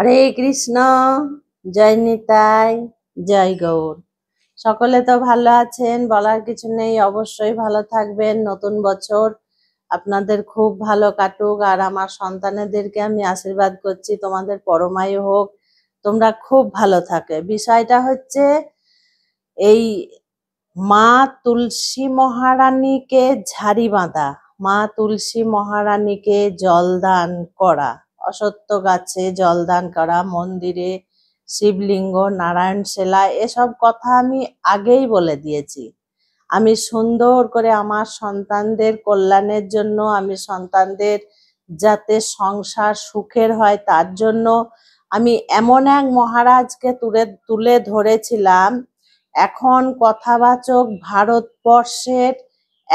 হরে কৃষ্ণ জয় নিতাই জয় গৌর সকলে তো ভালো আছেন বলার কিছু নেই অবশ্যই ভালো থাকবেন নতুন বছর আপনাদের খুব ভালো কাটুক আর আমার সন্তানেদেরকে আমি আশীর্বাদ করছি তোমাদের পরমায়ু হোক তোমরা খুব ভালো থাকে বিষয়টা হচ্ছে এই মা তুলসী মহারানীকে ঝাড়ি বাঁধা মা তুলসী মহারানীকে জল দান করা অসত্য গাছে জলদান করা মন্দিরে শিবলিঙ্গ নারায়ণ সেলা এসব কথা আমি আগেই বলে দিয়েছি আমি সুন্দর করে আমার সন্তানদের কল্যাণের জন্য আমি সন্তানদের যাতে সংসার সুখের হয় তার জন্য আমি এমন এক মহারাজকে তুলে তুলে ধরেছিলাম এখন কথাবাচক ভারতবর্ষের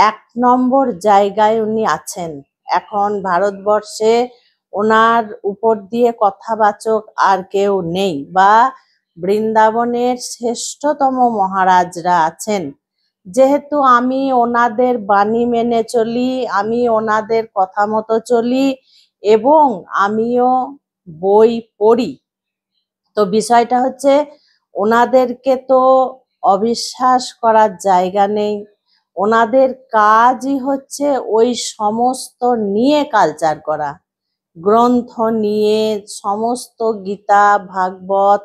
এক নম্বর জায়গায় উনি আছেন এখন ভারতবর্ষে ওনার উপর দিয়ে কথাবাচক আর কেউ নেই বা বৃন্দাবনের শ্রেষ্ঠতম মহারাজরা আছেন যেহেতু আমি ওনাদের বাণী মেনে চলি আমি ওনাদের কথা মতো চলি এবং আমিও বই পড়ি তো বিষয়টা হচ্ছে ওনাদেরকে তো অবিশ্বাস করার জায়গা নেই ওনাদের কাজই হচ্ছে ওই সমস্ত নিয়ে কালচার করা গ্রন্থ নিয়ে সমস্ত গীতা ভাগবত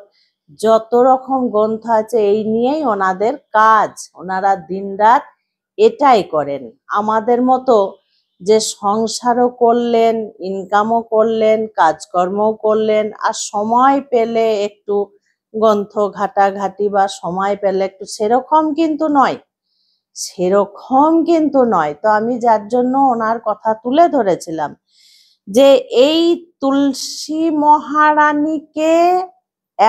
যত রকম গ্রন্থ আছে এই নিয়েই ওনাদের কাজ ওনারা দিনরাত এটাই করেন আমাদের মতো যে সংসারও করলেন ইনকামও করলেন কাজকর্মও করলেন আর সময় পেলে একটু গ্রন্থ ঘাটাঘাটি বা সময় পেলে একটু সেরকম কিন্তু নয় সেরকম কিন্তু নয় তো আমি যার জন্য ওনার কথা তুলে ধরেছিলাম যে এই তুলসী মহারানীকে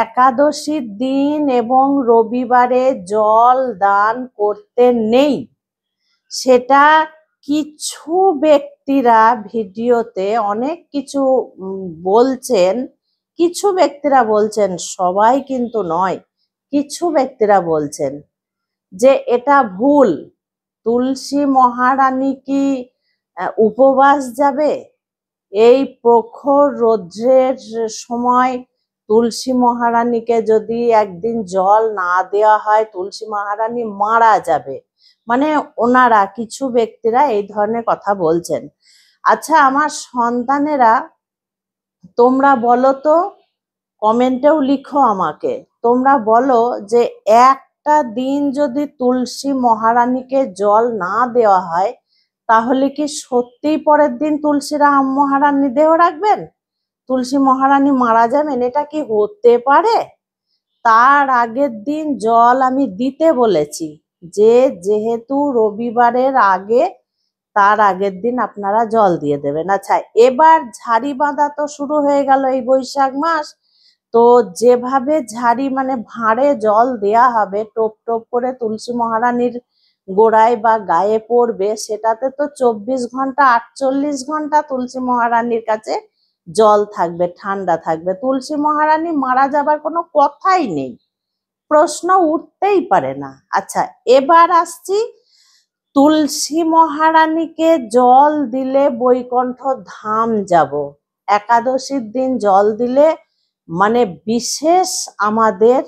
একাদশীর দিন এবং রবিবারে জল দান করতে নেই সেটা কিছু ব্যক্তিরা ভিডিওতে অনেক কিছু বলছেন কিছু ব্যক্তিরা বলছেন সবাই কিন্তু নয় কিছু ব্যক্তিরা বলছেন যে এটা ভুল তুলসী মহারানী কি উপবাস যাবে এই প্রখর রৌদ্রের সময় তুলসী মহারানীকে যদি একদিন জল না দেওয়া হয় তুলসী মহারানী মারা যাবে মানে ওনারা কিছু ব্যক্তিরা এই ধরনের কথা বলছেন আচ্ছা আমার সন্তানেরা তোমরা বলো তো কমেন্টেও লিখো আমাকে তোমরা বলো যে একটা দিন যদি তুলসী মহারানীকে জল না দেওয়া হয় তাহলে কি সত্যিই পরের দিন তুলসীরা মহারানী দেহ রাখবেন তুলসী মহারানী মারা যাবেন এটা কি হতে পারে তার আগের দিন জল আমি দিতে বলেছি যে যেহেতু রবিবারের আগে তার আগের দিন আপনারা জল দিয়ে দেবেন আচ্ছা এবার ঝাড়ি বাঁধা তো শুরু হয়ে গেল এই বৈশাখ মাস তো যেভাবে ঝাড়ি মানে ভাঁড়ে জল দেয়া হবে টোপ টোপ করে তুলসী মহারানীর গোড়ায় বা গায়ে পড়বে সেটাতে তো চব্বিশ ঘন্টা আটচল্লিশ ঘন্টা তুলসী মহারানীর কাছে জল থাকবে ঠান্ডা থাকবে তুলসী মহারানী মারা যাবার কোনো কথাই নেই প্রশ্ন উঠতেই পারে না আচ্ছা এবার আসছি তুলসী মহারানীকে জল দিলে বৈকণ্ঠ ধাম যাব একাদশীর দিন জল দিলে মানে বিশেষ আমাদের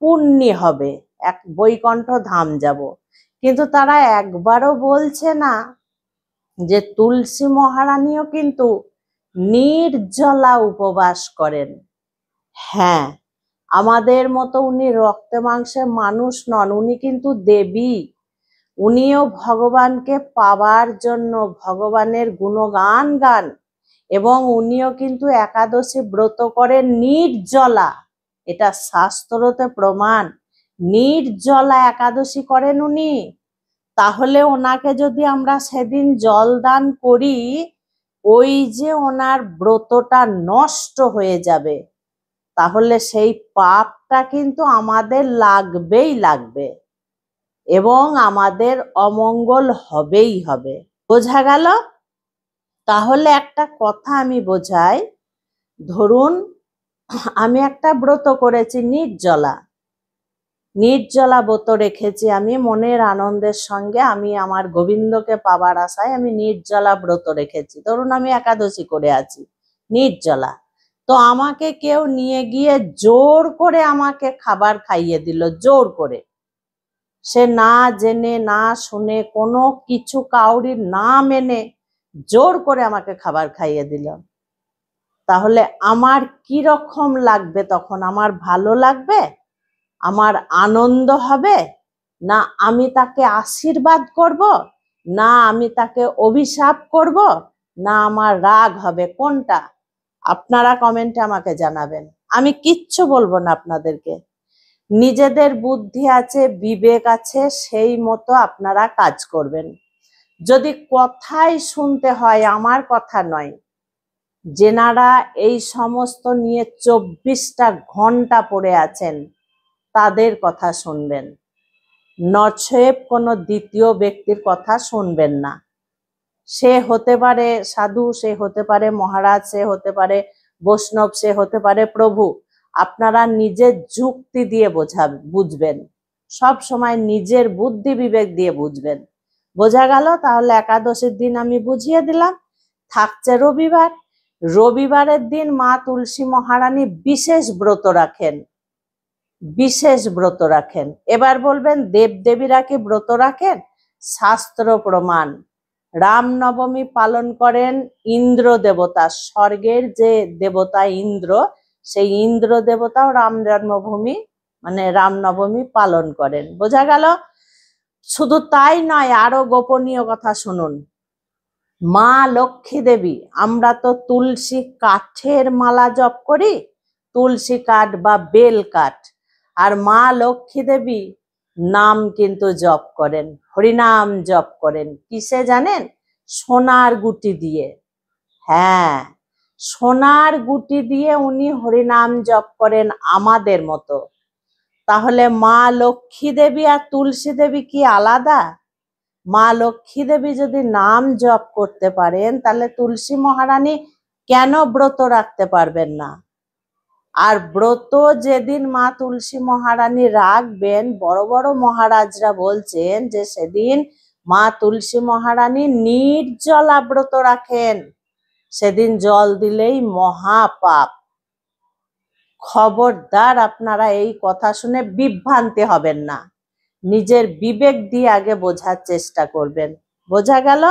পুণ্যি হবে এক বৈকণ্ঠ ধাম যাব কিন্তু তারা একবারও বলছে না যে তুলসী মহারানীও কিন্তু নির্জলা উপবাস করেন হ্যাঁ আমাদের মতো উনি রক্তে মাংসে মানুষ নন উনি কিন্তু দেবী উনিও ভগবানকে পাওয়ার জন্য ভগবানের গুণগান গান এবং উনিও কিন্তু একাদশী ব্রত করেন নির্জলা এটা শাস্ত্রতে প্রমাণ নির্জলা একাদশী করেন উনি তাহলে ওনাকে যদি আমরা সেদিন জল দান করি ওই যে ওনার ব্রতটা নষ্ট হয়ে যাবে তাহলে সেই পাপটা কিন্তু আমাদের লাগবেই লাগবে এবং আমাদের অমঙ্গল হবেই হবে বোঝা গেল তাহলে একটা কথা আমি বোঝাই ধরুন আমি একটা ব্রত করেছি নির্জলা নির্জলা ব্রত রেখেছি আমি মনের আনন্দের সঙ্গে আমি আমার গোবিন্দকে পাবার আশায় আমি নির্জলা ব্রত রেখেছি ধরুন আমি একাদশী করে আছি নির্জলা তো আমাকে কেউ নিয়ে গিয়ে জোর করে আমাকে খাবার খাইয়ে দিল জোর করে সে না জেনে না শুনে কোনো কিছু কাউরি না মেনে জোর করে আমাকে খাবার খাইয়ে দিল তাহলে আমার কি রকম লাগবে তখন আমার ভালো লাগবে আমার আনন্দ হবে না আমি তাকে আশীর্বাদ করব না আমি তাকে অভিশাপ করব না আমার রাগ হবে কোনটা আপনারা কমেন্টে আমাকে জানাবেন আমি কিচ্ছু বলবো না আপনাদেরকে নিজেদের বুদ্ধি আছে বিবেক আছে সেই মতো আপনারা কাজ করবেন যদি কথাই শুনতে হয় আমার কথা নয় যেনারা এই সমস্ত নিয়ে চব্বিশটা ঘন্টা পড়ে আছেন তাদের কথা শুনবেন নছেব কোনো দ্বিতীয় ব্যক্তির কথা শুনবেন না সে হতে পারে সাধু সে হতে পারে মহারাজ সে হতে পারে বৈষ্ণব সে হতে পারে প্রভু আপনারা নিজের যুক্তি দিয়ে বোঝা বুঝবেন সব সময় নিজের বুদ্ধি বিবেক দিয়ে বুঝবেন বোঝা গেল তাহলে একাদশীর দিন আমি বুঝিয়ে দিলাম থাকছে রবিবার রবিবারের দিন মা তুলসী মহারানী বিশেষ ব্রত রাখেন বিশেষ ব্রত রাখেন এবার বলবেন দেবদেবীরা কি ব্রত রাখেন শাস্ত্র প্রমাণ রামনবমী পালন করেন ইন্দ্র দেবতা স্বর্গের যে দেবতা ইন্দ্র সেই ইন্দ্র দেবতাও রাম জন্মভূমি মানে রামনবমী পালন করেন বোঝা গেল শুধু তাই নয় আরো গোপনীয় কথা শুনুন মা লক্ষ্মী দেবী আমরা তো তুলসী কাঠের মালা জপ করি তুলসী কাঠ বা বেল কাঠ আর মা লক্ষ্মী দেবী নাম কিন্তু জপ করেন হরিনাম জপ করেন কিসে জানেন সোনার গুটি দিয়ে হ্যাঁ সোনার গুটি দিয়ে উনি হরিনাম জপ করেন আমাদের মতো তাহলে মা লক্ষ্মী দেবী আর তুলসী দেবী কি আলাদা মা লক্ষ্মী দেবী যদি নাম জপ করতে পারেন তাহলে তুলসী মহারানী কেন ব্রত রাখতে পারবেন না আর ব্রত যেদিন মা তুলসী মহারানী রাখবেন বড় বড় মহারাজরা বলছেন যে সেদিন মা তুলসী মহারানী নির্জলা ব্রত রাখেন সেদিন জল দিলেই মহাপাপ খবরদার আপনারা এই কথা শুনে বিভ্রান্তি হবেন না নিজের বিবেক দিয়ে আগে বোঝার চেষ্টা করবেন বোঝা গেল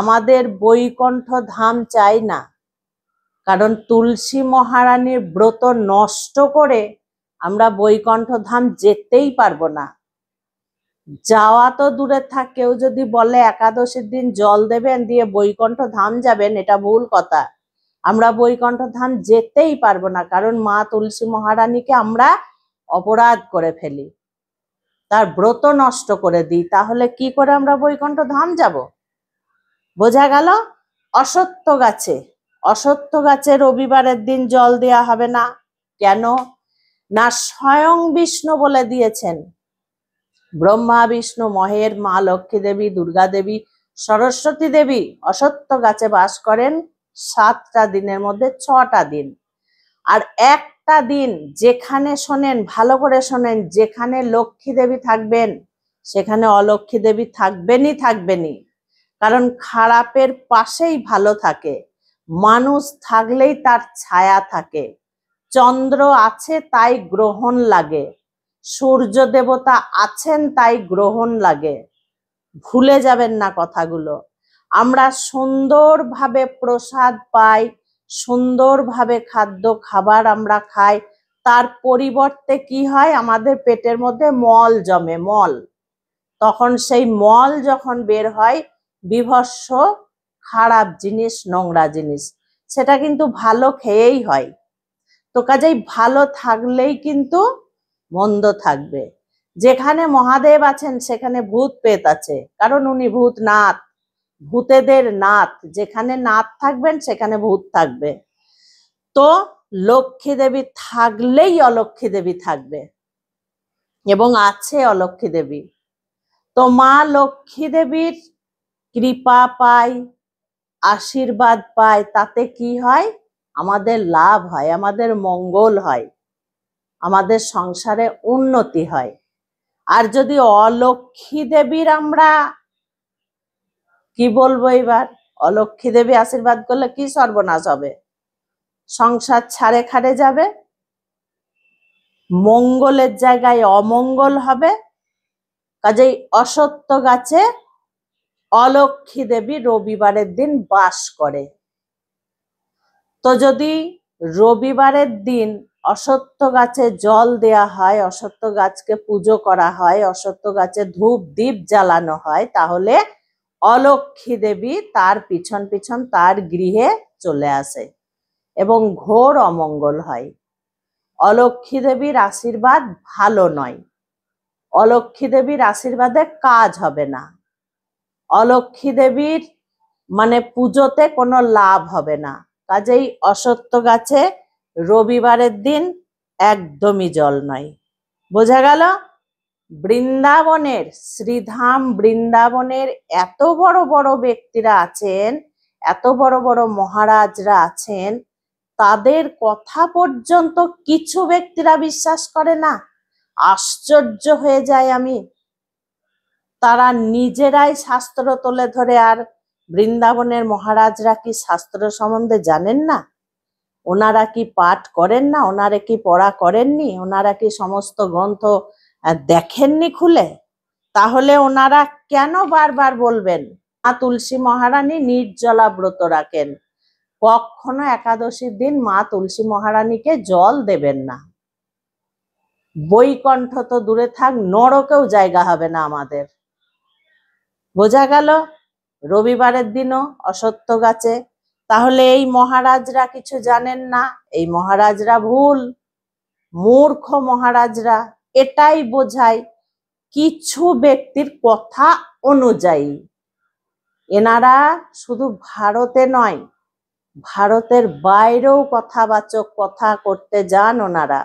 আমাদের বৈকণ্ঠ ধাম চাই না কারণ তুলসী মহারানীর ব্রত নষ্ট করে আমরা বৈকণ্ঠধাম যেতেই পারবো না যাওয়া তো দূরে থাক কেউ যদি বলে একাদশীর দিন জল দেবেন দিয়ে বৈকণ্ঠ ধাম যাবেন এটা ভুল কথা আমরা বৈকণ্ঠ ধাম যেতেই পারবো না কারণ মা তুলসী মহারানীকে আমরা অপরাধ করে ফেলি তার ব্রত নষ্ট করে দিই তাহলে কি করে আমরা বৈকণ্ঠ ধাম যাব বোঝা গেল অসত্য গাছে অসত্য গাছে রবিবারের দিন জল দেয়া হবে না কেন না স্বয়ং বিষ্ণু বলে দিয়েছেন ব্রহ্মা বিষ্ণু মহের মা লক্ষ্মী দেবী দুর্গা দেবী সরস্বতী দেবী অসত্য গাছে বাস করেন সাতটা দিনের মধ্যে ছটা দিন আর একটা দিন যেখানে শোনেন ভালো করে শোনেন যেখানে লক্ষ্মী দেবী থাকবেন সেখানে অলক্ষ্মী দেবী থাকবেনই থাকবেনই কারণ খারাপের পাশেই ভালো থাকে মানুষ থাকলেই তার ছায়া থাকে চন্দ্র আছে তাই গ্রহণ লাগে সূর্য দেবতা আছেন তাই গ্রহণ লাগে ভুলে যাবেন না কথাগুলো আমরা সুন্দরভাবে প্রসাদ পাই সুন্দরভাবে খাদ্য খাবার আমরা খাই তার পরিবর্তে কি হয় আমাদের পেটের মধ্যে মল জমে মল তখন সেই মল যখন বের হয় বিভৎস খারাপ জিনিস নোংরা জিনিস সেটা কিন্তু ভালো খেয়েই হয় তো কাজেই ভালো থাকলেই কিন্তু মন্দ থাকবে যেখানে মহাদেব আছেন সেখানে ভূত পেত আছে কারণ উনি ভূত নাথ ভূতেদের নাথ যেখানে নাথ থাকবেন সেখানে ভূত থাকবে তো লক্ষ্মী দেবী থাকলেই অলক্ষ্মী দেবী থাকবে এবং আছে অলক্ষ্মী দেবী তো মা লক্ষ্মী দেবীর কৃপা পাই আশীর্বাদ পাই তাতে কি হয় আমাদের লাভ হয় আমাদের মঙ্গল হয় আমাদের সংসারে উন্নতি হয় আর যদি অলক্ষ্মী দেবীর আমরা কি বলবো এবার অলক্ষ্মী দেবী আশীর্বাদ করলে কি সর্বনাশ হবে সংসার ছাড়ে খাড়ে যাবে মঙ্গলের জায়গায় অমঙ্গল হবে কাজেই অসত্য গাছে অলক্ষ্মী দেবী রবিবারের দিন বাস করে তো যদি রবিবারের দিন অসত্য গাছে জল দেয়া হয় অসত্য গাছকে পুজো করা হয় অসত্য গাছে ধূপ দ্বীপ জ্বালানো হয় তাহলে অলক্ষ্মী দেবী তার পিছন পিছন তার গৃহে চলে আসে এবং ঘোর অমঙ্গল হয় অলক্ষ্মী দেবীর আশীর্বাদ ভালো নয় অলক্ষ্মী দেবীর আশীর্বাদে কাজ হবে না অলক্ষ্মী দেবীর মানে পুজোতে কোনো লাভ হবে না কাজেই অসত্য গাছে রবিবারের দিন একদমই জল নয় বোঝা গেল বৃন্দাবনের শ্রীধাম বৃন্দাবনের এত বড় বড় ব্যক্তিরা আছেন এত বড় বড় মহারাজরা আছেন তাদের কথা পর্যন্ত কিছু ব্যক্তিরা বিশ্বাস করে না আশ্চর্য হয়ে যায় আমি তারা নিজেরাই শাস্ত্র তুলে ধরে আর বৃন্দাবনের মহারাজরা কি শাস্ত্র সম্বন্ধে জানেন না ওনারা কি পাঠ করেন না ওনারা কি পড়া করেননি ওনারা কি সমস্ত গ্রন্থ দেখেননি খুলে তাহলে ওনারা কেন বারবার বলবেন মা তুলসী মহারানী নির্জলা ব্রত রাখেন কখনো একাদশীর দিন মা তুলসী মহারানীকে জল দেবেন না বৈকণ্ঠ তো দূরে থাক নরকেও জায়গা হবে না আমাদের বোঝা গেল রবিবারের দিনও অসত্য গাছে তাহলে এই মহারাজরা কিছু জানেন না এই মহারাজরা ভুল মূর্খ মহারাজরা এটাই বোঝায় কিছু ব্যক্তির কথা অনুযায়ী এনারা শুধু ভারতে নয় ভারতের বাইরেও কথাবাচক কথা করতে যান ওনারা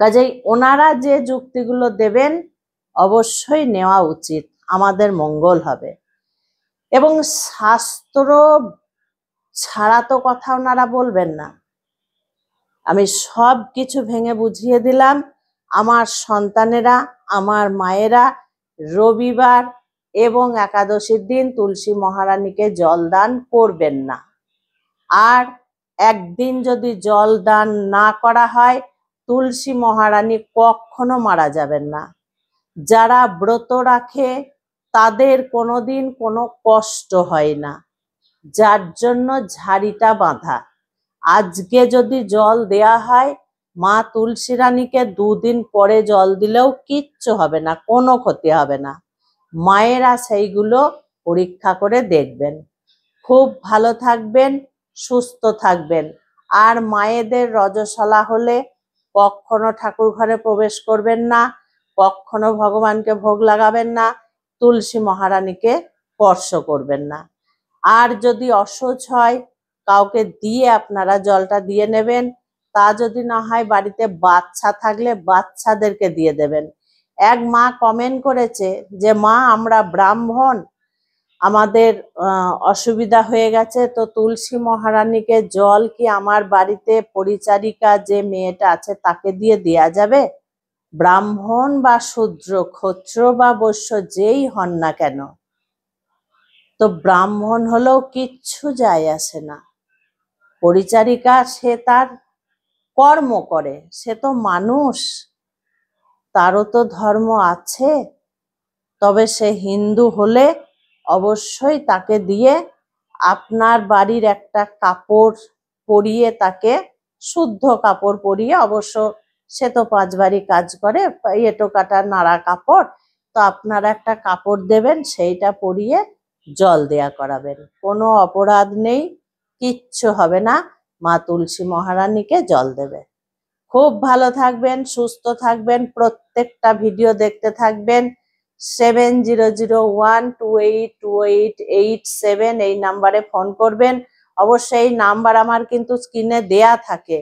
কাজেই ওনারা যে যুক্তিগুলো দেবেন অবশ্যই নেওয়া উচিত আমাদের মঙ্গল হবে এবং শাস্ত্র ছাড়া তো কথা ওনারা বলবেন না আমি সব কিছু ভেঙে বুঝিয়ে দিলাম আমার সন্তানেরা আমার মায়েরা রবিবার এবং একাদশীর দিন তুলসী মহারানীকে জল দান করবেন না আর একদিন যদি জল দান না করা হয় তুলসী মহারানী কখনো মারা যাবেন না যারা ব্রত রাখে তাদের কোনোদিন কোনো কষ্ট হয় না যার জন্য ঝাড়িটা বাঁধা আজকে যদি জল দেয়া হয় মা তুলসী রানীকে দুদিন পরে জল দিলেও কিচ্ছু হবে না কোনো ক্ষতি হবে না মায়েরা সেইগুলো পরীক্ষা করে দেখবেন খুব ভালো থাকবেন সুস্থ থাকবেন আর মায়েদের রজশলা হলে কখনো ঠাকুর ঘরে প্রবেশ করবেন না কখনো ভগবানকে ভোগ লাগাবেন না তুলসী মহারানীকে স্পর্শ করবেন না আর যদি অসুচ হয় কাউকে দিয়ে আপনারা জলটা দিয়ে নেবেন তা যদি না হয় বাড়িতে বাচ্চা থাকলে বাচ্চাদেরকে দিয়ে দেবেন এক মা কমেন্ট করেছে যে মা আমরা ব্রাহ্মণ আমাদের অসুবিধা হয়ে গেছে তো তুলসী মহারানীকে জল কি আমার বাড়িতে পরিচারিকা যে মেয়েটা আছে তাকে দিয়ে দেওয়া যাবে ব্রাহ্মণ বা শূদ্র ক্ষত্র বা বৈশ্য যেই হন না কেন তো ব্রাহ্মণ হলেও কিচ্ছু যায় আসে না পরিচারিকা সে তার কর্ম করে সে তো মানুষ তারও তো ধর্ম আছে তবে সে হিন্দু হলে অবশ্যই তাকে দিয়ে আপনার বাড়ির একটা কাপড় পরিয়ে তাকে শুদ্ধ কাপড় পরিয়ে অবশ্য সে তো পাঁচ কাজ করে এটো কাটা নাড়া কাপড় তো আপনারা একটা কাপড় দেবেন সেইটা পরিয়ে জল দেয়া করাবেন কোনো অপরাধ নেই কিচ্ছু হবে না মা তুলসী মহারানীকে জল দেবে খুব ভালো থাকবেন সুস্থ থাকবেন প্রত্যেকটা ভিডিও দেখতে থাকবেন seven zero zero one two eight two eight eight seven এই নাম্বারে ফোন করবেন অবশ্যই নাম্বার আমার কিন্তু স্ক্রিনে দেয়া থাকে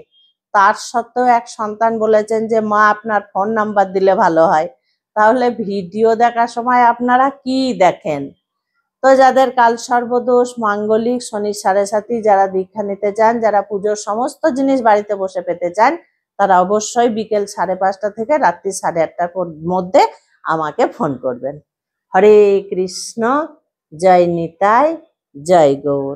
তার সত্ত্বেও এক সন্তান বলেছেন যে মা আপনার ফোন নাম্বার দিলে ভালো হয় তাহলে ভিডিও দেখার সময় আপনারা কি দেখেন তো যাদের কাল সর্বদোষ মাঙ্গলিক শনি সাড়ে সাথী যারা দীক্ষা নিতে চান যারা পুজোর সমস্ত জিনিস বাড়িতে বসে পেতে চান তারা অবশ্যই বিকেল সাড়ে পাঁচটা থেকে রাত্রি সাড়ে আটটার মধ্যে আমাকে ফোন করবেন হরে কৃষ্ণ জয় নিতাই জয় গৌর